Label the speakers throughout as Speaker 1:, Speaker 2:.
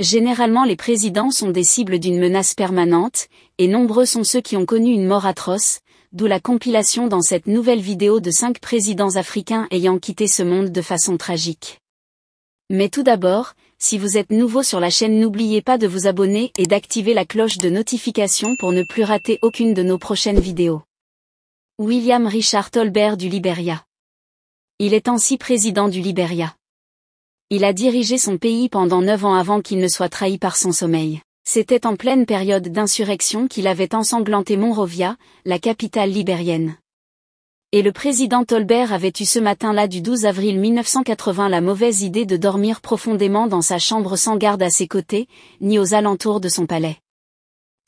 Speaker 1: Généralement les présidents sont des cibles d'une menace permanente, et nombreux sont ceux qui ont connu une mort atroce, d'où la compilation dans cette nouvelle vidéo de 5 présidents africains ayant quitté ce monde de façon tragique. Mais tout d'abord, si vous êtes nouveau sur la chaîne n'oubliez pas de vous abonner et d'activer la cloche de notification pour ne plus rater aucune de nos prochaines vidéos. William Richard Tolbert du Liberia. Il est ainsi président du Liberia. Il a dirigé son pays pendant neuf ans avant qu'il ne soit trahi par son sommeil. C'était en pleine période d'insurrection qu'il avait ensanglanté Monrovia, la capitale libérienne. Et le président Tolbert avait eu ce matin-là du 12 avril 1980 la mauvaise idée de dormir profondément dans sa chambre sans garde à ses côtés, ni aux alentours de son palais.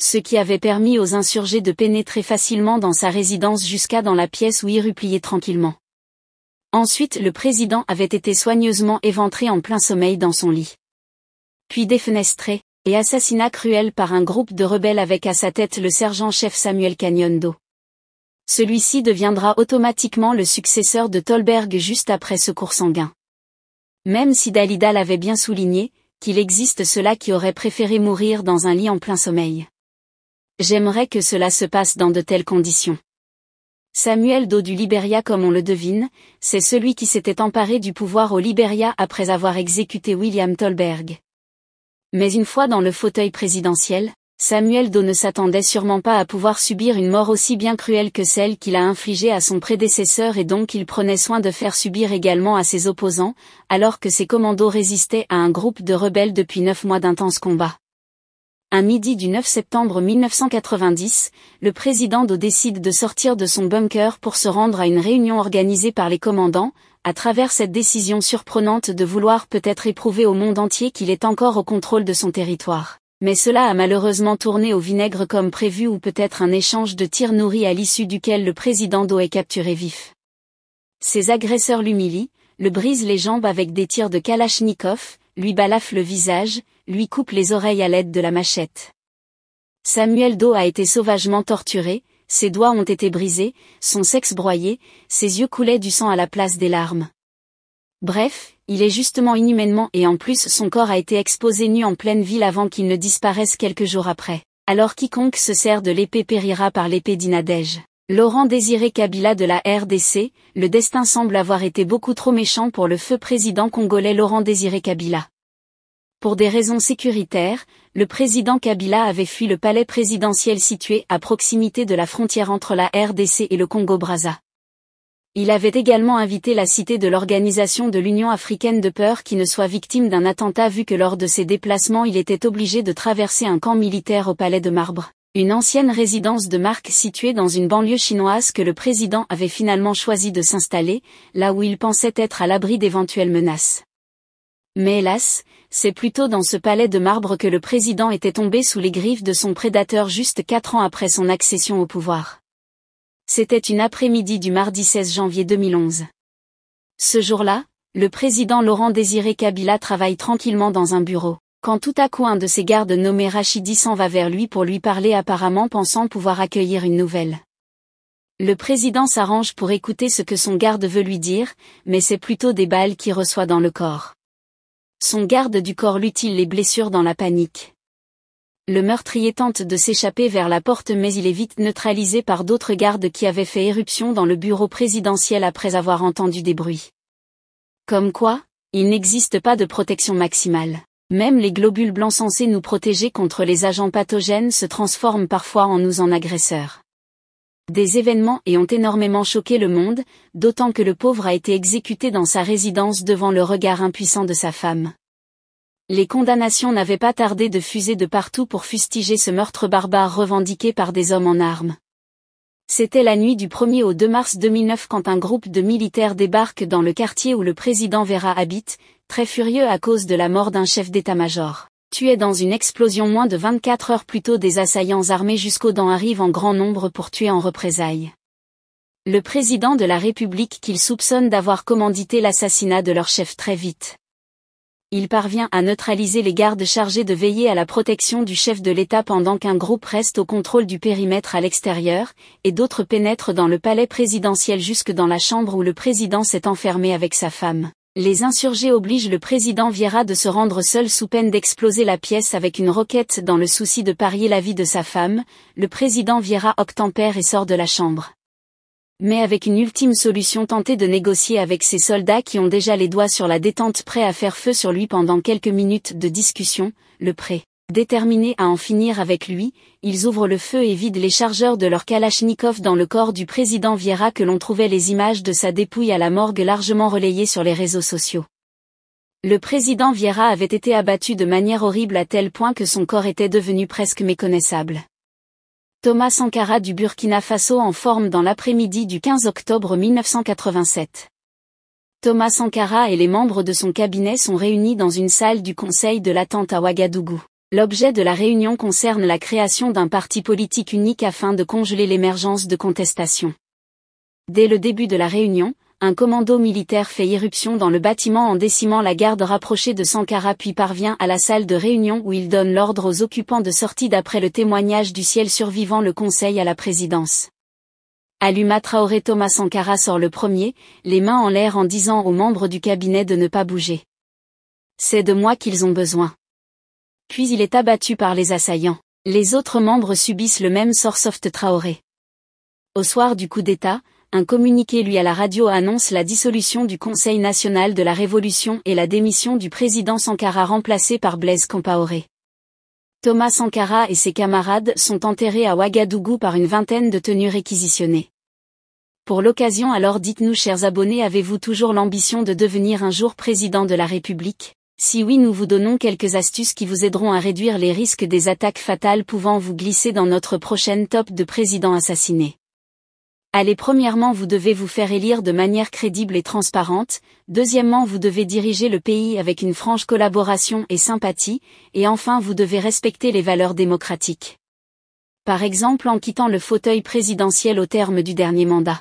Speaker 1: Ce qui avait permis aux insurgés de pénétrer facilement dans sa résidence jusqu'à dans la pièce où il rupliait tranquillement. Ensuite le président avait été soigneusement éventré en plein sommeil dans son lit. Puis défenestré, et assassinat cruel par un groupe de rebelles avec à sa tête le sergent-chef Samuel Cagnondo. Celui-ci deviendra automatiquement le successeur de Tolberg juste après ce cours sanguin. Même si Dalida l'avait bien souligné, qu'il existe ceux-là qui auraient préféré mourir dans un lit en plein sommeil. J'aimerais que cela se passe dans de telles conditions. Samuel Do du Liberia comme on le devine, c'est celui qui s'était emparé du pouvoir au Liberia après avoir exécuté William Tolberg. Mais une fois dans le fauteuil présidentiel, Samuel Do ne s'attendait sûrement pas à pouvoir subir une mort aussi bien cruelle que celle qu'il a infligée à son prédécesseur et donc il prenait soin de faire subir également à ses opposants, alors que ses commandos résistaient à un groupe de rebelles depuis neuf mois d'intenses combats un midi du 9 septembre 1990, le président Do décide de sortir de son bunker pour se rendre à une réunion organisée par les commandants, à travers cette décision surprenante de vouloir peut-être éprouver au monde entier qu'il est encore au contrôle de son territoire. Mais cela a malheureusement tourné au vinaigre comme prévu ou peut-être un échange de tirs nourris à l'issue duquel le président Do est capturé vif. Ses agresseurs l'humilient, le brisent les jambes avec des tirs de Kalachnikov, lui balafle le visage, lui coupe les oreilles à l'aide de la machette. Samuel Do a été sauvagement torturé, ses doigts ont été brisés, son sexe broyé, ses yeux coulaient du sang à la place des larmes. Bref, il est justement inhumainement et en plus son corps a été exposé nu en pleine ville avant qu'il ne disparaisse quelques jours après. Alors quiconque se sert de l'épée périra par l'épée d'Inadège. Laurent-Désiré Kabila de la RDC, le destin semble avoir été beaucoup trop méchant pour le feu président congolais Laurent-Désiré Kabila. Pour des raisons sécuritaires, le président Kabila avait fui le palais présidentiel situé à proximité de la frontière entre la RDC et le Congo-Braza. Il avait également invité la cité de l'Organisation de l'Union africaine de peur qui ne soit victime d'un attentat vu que lors de ses déplacements il était obligé de traverser un camp militaire au palais de marbre une ancienne résidence de marque située dans une banlieue chinoise que le président avait finalement choisi de s'installer, là où il pensait être à l'abri d'éventuelles menaces. Mais hélas, c'est plutôt dans ce palais de marbre que le président était tombé sous les griffes de son prédateur juste quatre ans après son accession au pouvoir. C'était une après-midi du mardi 16 janvier 2011. Ce jour-là, le président Laurent Désiré Kabila travaille tranquillement dans un bureau quand tout à coup un de ses gardes nommé Rachidi s'en va vers lui pour lui parler apparemment pensant pouvoir accueillir une nouvelle. Le président s'arrange pour écouter ce que son garde veut lui dire, mais c'est plutôt des balles qu'il reçoit dans le corps. Son garde du corps l'utile les blessures dans la panique. Le meurtrier tente de s'échapper vers la porte mais il est vite neutralisé par d'autres gardes qui avaient fait éruption dans le bureau présidentiel après avoir entendu des bruits. Comme quoi, il n'existe pas de protection maximale. Même les globules blancs censés nous protéger contre les agents pathogènes se transforment parfois en nous en agresseurs. Des événements et ont énormément choqué le monde, d'autant que le pauvre a été exécuté dans sa résidence devant le regard impuissant de sa femme. Les condamnations n'avaient pas tardé de fuser de partout pour fustiger ce meurtre barbare revendiqué par des hommes en armes. C'était la nuit du 1er au 2 mars 2009 quand un groupe de militaires débarque dans le quartier où le président Vera habite, très furieux à cause de la mort d'un chef d'état-major. Tué dans une explosion moins de 24 heures plus tôt des assaillants armés jusqu'aux dents arrivent en grand nombre pour tuer en représailles. Le président de la République qu'ils soupçonnent d'avoir commandité l'assassinat de leur chef très vite il parvient à neutraliser les gardes chargés de veiller à la protection du chef de l'État pendant qu'un groupe reste au contrôle du périmètre à l'extérieur, et d'autres pénètrent dans le palais présidentiel jusque dans la chambre où le président s'est enfermé avec sa femme. Les insurgés obligent le président Viera de se rendre seul sous peine d'exploser la pièce avec une roquette dans le souci de parier la vie de sa femme, le président Viera octempère et sort de la chambre mais avec une ultime solution tentée de négocier avec ses soldats qui ont déjà les doigts sur la détente prêts à faire feu sur lui pendant quelques minutes de discussion, le prêt. Déterminés à en finir avec lui, ils ouvrent le feu et vident les chargeurs de leur Kalachnikov dans le corps du président Viera que l'on trouvait les images de sa dépouille à la morgue largement relayées sur les réseaux sociaux. Le président Viera avait été abattu de manière horrible à tel point que son corps était devenu presque méconnaissable. Thomas Sankara du Burkina Faso en forme dans l'après-midi du 15 octobre 1987. Thomas Sankara et les membres de son cabinet sont réunis dans une salle du Conseil de l'attente à Ouagadougou. L'objet de la réunion concerne la création d'un parti politique unique afin de congeler l'émergence de contestations. Dès le début de la réunion, un commando militaire fait irruption dans le bâtiment en décimant la garde rapprochée de Sankara puis parvient à la salle de réunion où il donne l'ordre aux occupants de sortie d'après le témoignage du ciel survivant le conseil à la présidence. Alluma Traoré Thomas Sankara sort le premier, les mains en l'air en disant aux membres du cabinet de ne pas bouger. C'est de moi qu'ils ont besoin. Puis il est abattu par les assaillants. Les autres membres subissent le même sort Soft Traoré. Au soir du coup d'État, un communiqué lui à la radio annonce la dissolution du Conseil national de la Révolution et la démission du président Sankara remplacé par Blaise Compaoré. Thomas Sankara et ses camarades sont enterrés à Ouagadougou par une vingtaine de tenues réquisitionnées. Pour l'occasion alors dites-nous chers abonnés avez-vous toujours l'ambition de devenir un jour président de la République Si oui nous vous donnons quelques astuces qui vous aideront à réduire les risques des attaques fatales pouvant vous glisser dans notre prochaine top de Président assassiné. Allez premièrement vous devez vous faire élire de manière crédible et transparente, deuxièmement vous devez diriger le pays avec une franche collaboration et sympathie, et enfin vous devez respecter les valeurs démocratiques. Par exemple en quittant le fauteuil présidentiel au terme du dernier mandat.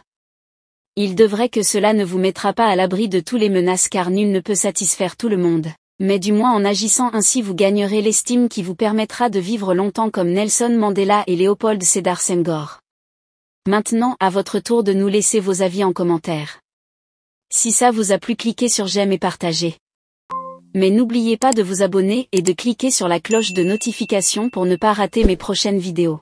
Speaker 1: Il devrait que cela ne vous mettra pas à l'abri de tous les menaces car nul ne peut satisfaire tout le monde. Mais du moins en agissant ainsi vous gagnerez l'estime qui vous permettra de vivre longtemps comme Nelson Mandela et Léopold Sédar Senghor. Maintenant à votre tour de nous laisser vos avis en commentaire. Si ça vous a plu cliquez sur j'aime et partagez. Mais n'oubliez pas de vous abonner et de cliquer sur la cloche de notification pour ne pas rater mes prochaines vidéos.